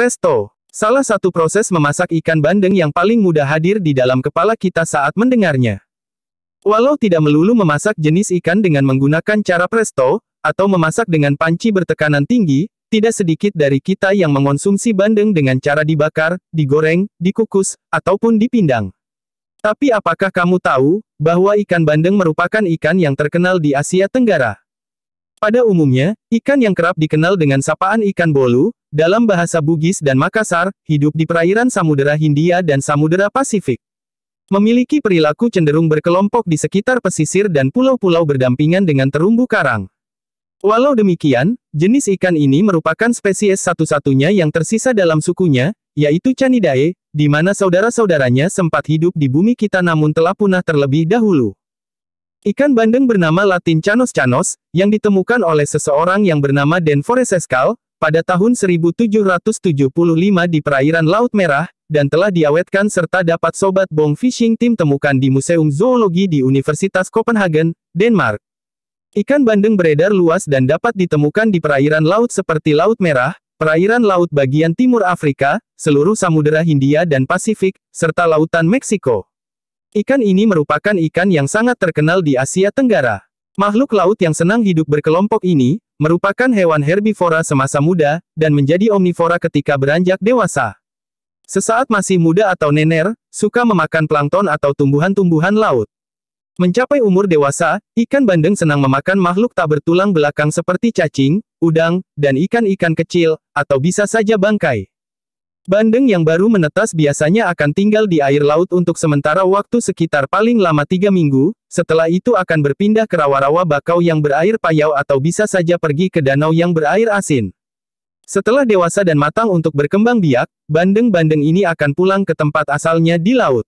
Presto! Salah satu proses memasak ikan bandeng yang paling mudah hadir di dalam kepala kita saat mendengarnya. Walau tidak melulu memasak jenis ikan dengan menggunakan cara presto, atau memasak dengan panci bertekanan tinggi, tidak sedikit dari kita yang mengonsumsi bandeng dengan cara dibakar, digoreng, dikukus, ataupun dipindang. Tapi apakah kamu tahu, bahwa ikan bandeng merupakan ikan yang terkenal di Asia Tenggara? Pada umumnya, ikan yang kerap dikenal dengan sapaan ikan bolu, dalam bahasa Bugis dan Makassar, hidup di perairan Samudera Hindia dan Samudera Pasifik. Memiliki perilaku cenderung berkelompok di sekitar pesisir dan pulau-pulau berdampingan dengan terumbu karang. Walau demikian, jenis ikan ini merupakan spesies satu-satunya yang tersisa dalam sukunya, yaitu Canidae, di mana saudara-saudaranya sempat hidup di bumi kita namun telah punah terlebih dahulu. Ikan bandeng bernama latin Canos canos, yang ditemukan oleh seseorang yang bernama Den Forescal, pada tahun 1775 di perairan Laut Merah, dan telah diawetkan serta dapat sobat bong fishing tim temukan di Museum Zoologi di Universitas Copenhagen, Denmark. Ikan bandeng beredar luas dan dapat ditemukan di perairan laut seperti Laut Merah, perairan laut bagian timur Afrika, seluruh samudera Hindia dan Pasifik, serta lautan Meksiko. Ikan ini merupakan ikan yang sangat terkenal di Asia Tenggara. Makhluk laut yang senang hidup berkelompok ini, merupakan hewan herbivora semasa muda, dan menjadi omnivora ketika beranjak dewasa. Sesaat masih muda atau nener, suka memakan plankton atau tumbuhan-tumbuhan laut. Mencapai umur dewasa, ikan bandeng senang memakan makhluk tak bertulang belakang seperti cacing, udang, dan ikan-ikan kecil, atau bisa saja bangkai. Bandeng yang baru menetas biasanya akan tinggal di air laut untuk sementara waktu sekitar paling lama tiga minggu, setelah itu akan berpindah ke rawa-rawa bakau yang berair payau atau bisa saja pergi ke danau yang berair asin. Setelah dewasa dan matang untuk berkembang biak, bandeng-bandeng ini akan pulang ke tempat asalnya di laut.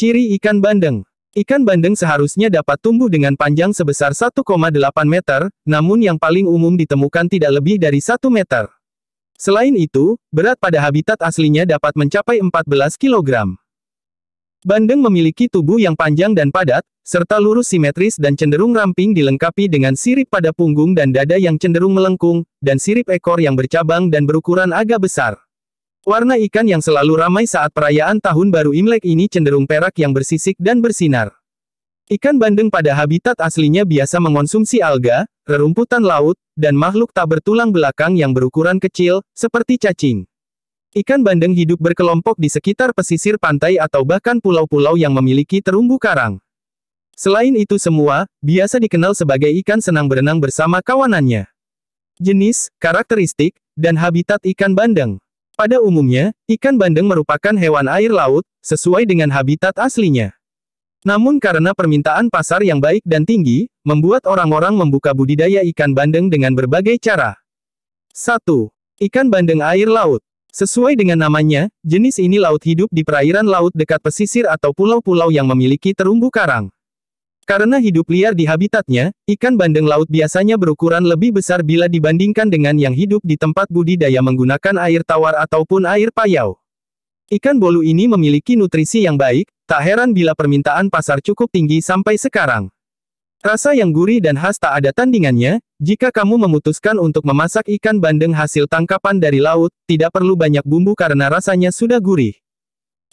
Ciri ikan bandeng Ikan bandeng seharusnya dapat tumbuh dengan panjang sebesar 1,8 meter, namun yang paling umum ditemukan tidak lebih dari 1 meter. Selain itu, berat pada habitat aslinya dapat mencapai 14 kg. Bandeng memiliki tubuh yang panjang dan padat, serta lurus simetris dan cenderung ramping dilengkapi dengan sirip pada punggung dan dada yang cenderung melengkung, dan sirip ekor yang bercabang dan berukuran agak besar. Warna ikan yang selalu ramai saat perayaan tahun baru Imlek ini cenderung perak yang bersisik dan bersinar. Ikan bandeng pada habitat aslinya biasa mengonsumsi alga, rerumputan laut, dan makhluk tak bertulang belakang yang berukuran kecil, seperti cacing. Ikan bandeng hidup berkelompok di sekitar pesisir pantai atau bahkan pulau-pulau yang memiliki terumbu karang. Selain itu semua, biasa dikenal sebagai ikan senang berenang bersama kawanannya. Jenis, karakteristik, dan habitat ikan bandeng. Pada umumnya, ikan bandeng merupakan hewan air laut, sesuai dengan habitat aslinya. Namun karena permintaan pasar yang baik dan tinggi, membuat orang-orang membuka budidaya ikan bandeng dengan berbagai cara. 1. Ikan bandeng air laut. Sesuai dengan namanya, jenis ini laut hidup di perairan laut dekat pesisir atau pulau-pulau yang memiliki terumbu karang. Karena hidup liar di habitatnya, ikan bandeng laut biasanya berukuran lebih besar bila dibandingkan dengan yang hidup di tempat budidaya menggunakan air tawar ataupun air payau. Ikan bolu ini memiliki nutrisi yang baik, tak heran bila permintaan pasar cukup tinggi sampai sekarang. Rasa yang gurih dan khas tak ada tandingannya, jika kamu memutuskan untuk memasak ikan bandeng hasil tangkapan dari laut, tidak perlu banyak bumbu karena rasanya sudah gurih.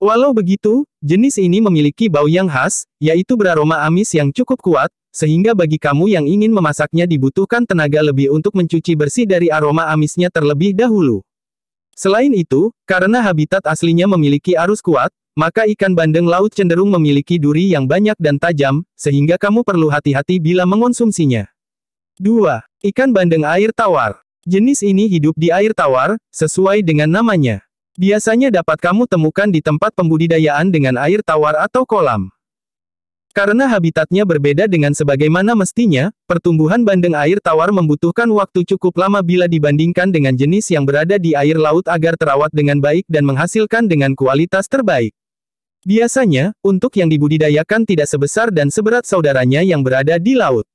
Walau begitu, jenis ini memiliki bau yang khas, yaitu beraroma amis yang cukup kuat, sehingga bagi kamu yang ingin memasaknya dibutuhkan tenaga lebih untuk mencuci bersih dari aroma amisnya terlebih dahulu. Selain itu, karena habitat aslinya memiliki arus kuat, maka ikan bandeng laut cenderung memiliki duri yang banyak dan tajam, sehingga kamu perlu hati-hati bila mengonsumsinya. 2. Ikan bandeng air tawar. Jenis ini hidup di air tawar, sesuai dengan namanya. Biasanya dapat kamu temukan di tempat pembudidayaan dengan air tawar atau kolam. Karena habitatnya berbeda dengan sebagaimana mestinya, pertumbuhan bandeng air tawar membutuhkan waktu cukup lama bila dibandingkan dengan jenis yang berada di air laut agar terawat dengan baik dan menghasilkan dengan kualitas terbaik. Biasanya, untuk yang dibudidayakan tidak sebesar dan seberat saudaranya yang berada di laut.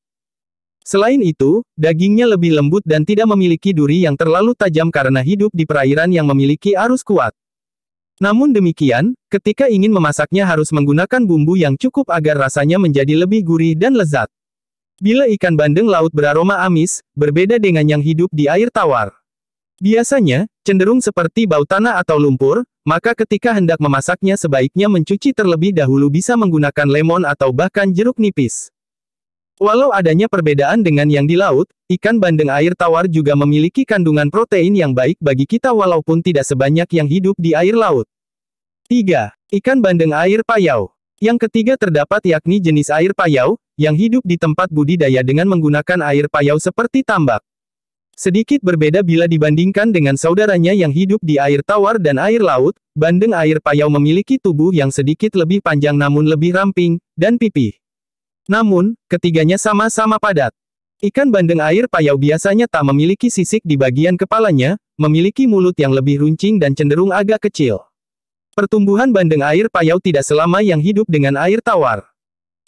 Selain itu, dagingnya lebih lembut dan tidak memiliki duri yang terlalu tajam karena hidup di perairan yang memiliki arus kuat. Namun demikian, ketika ingin memasaknya harus menggunakan bumbu yang cukup agar rasanya menjadi lebih gurih dan lezat. Bila ikan bandeng laut beraroma amis, berbeda dengan yang hidup di air tawar. Biasanya, cenderung seperti bau tanah atau lumpur, maka ketika hendak memasaknya sebaiknya mencuci terlebih dahulu bisa menggunakan lemon atau bahkan jeruk nipis. Walau adanya perbedaan dengan yang di laut, ikan bandeng air tawar juga memiliki kandungan protein yang baik bagi kita walaupun tidak sebanyak yang hidup di air laut. 3. Ikan bandeng air payau. Yang ketiga terdapat yakni jenis air payau, yang hidup di tempat budidaya dengan menggunakan air payau seperti tambak. Sedikit berbeda bila dibandingkan dengan saudaranya yang hidup di air tawar dan air laut, bandeng air payau memiliki tubuh yang sedikit lebih panjang namun lebih ramping, dan pipih. Namun, ketiganya sama-sama padat. Ikan bandeng air payau biasanya tak memiliki sisik di bagian kepalanya, memiliki mulut yang lebih runcing dan cenderung agak kecil. Pertumbuhan bandeng air payau tidak selama yang hidup dengan air tawar.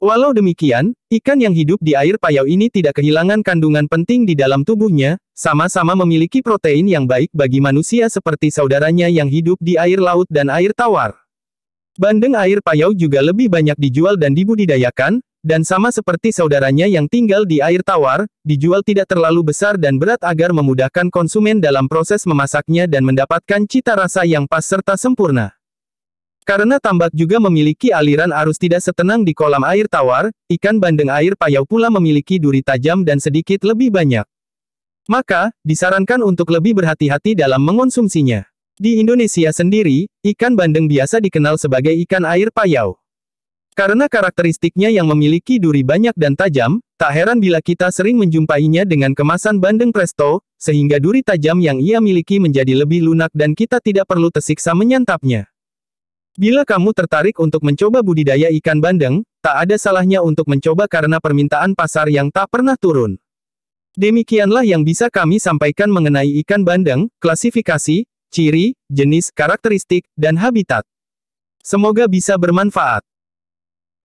Walau demikian, ikan yang hidup di air payau ini tidak kehilangan kandungan penting di dalam tubuhnya, sama-sama memiliki protein yang baik bagi manusia seperti saudaranya yang hidup di air laut dan air tawar. Bandeng air payau juga lebih banyak dijual dan dibudidayakan, dan sama seperti saudaranya yang tinggal di air tawar, dijual tidak terlalu besar dan berat agar memudahkan konsumen dalam proses memasaknya dan mendapatkan cita rasa yang pas serta sempurna. Karena tambak juga memiliki aliran arus tidak setenang di kolam air tawar, ikan bandeng air payau pula memiliki duri tajam dan sedikit lebih banyak. Maka, disarankan untuk lebih berhati-hati dalam mengonsumsinya. Di Indonesia sendiri, ikan bandeng biasa dikenal sebagai ikan air payau. Karena karakteristiknya yang memiliki duri banyak dan tajam, tak heran bila kita sering menjumpainya dengan kemasan bandeng presto, sehingga duri tajam yang ia miliki menjadi lebih lunak dan kita tidak perlu tersiksa menyantapnya. Bila kamu tertarik untuk mencoba budidaya ikan bandeng, tak ada salahnya untuk mencoba karena permintaan pasar yang tak pernah turun. Demikianlah yang bisa kami sampaikan mengenai ikan bandeng, klasifikasi, ciri, jenis, karakteristik, dan habitat. Semoga bisa bermanfaat.